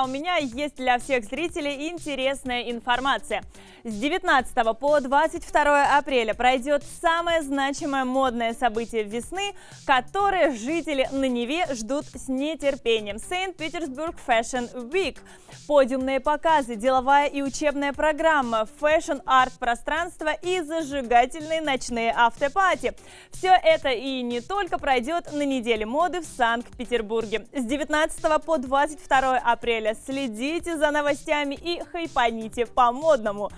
А у меня есть для всех зрителей интересная информация. С 19 по 22 апреля пройдет самое значимое модное событие весны, которое жители на Неве ждут с нетерпением. Сент-Петербург Fashion Week. Подиумные показы, деловая и учебная программа, фэшн-арт-пространство и зажигательные ночные автопати. Все это и не только пройдет на неделе моды в Санкт-Петербурге. С 19 по 22 апреля следите за новостями и хайпаните по-модному.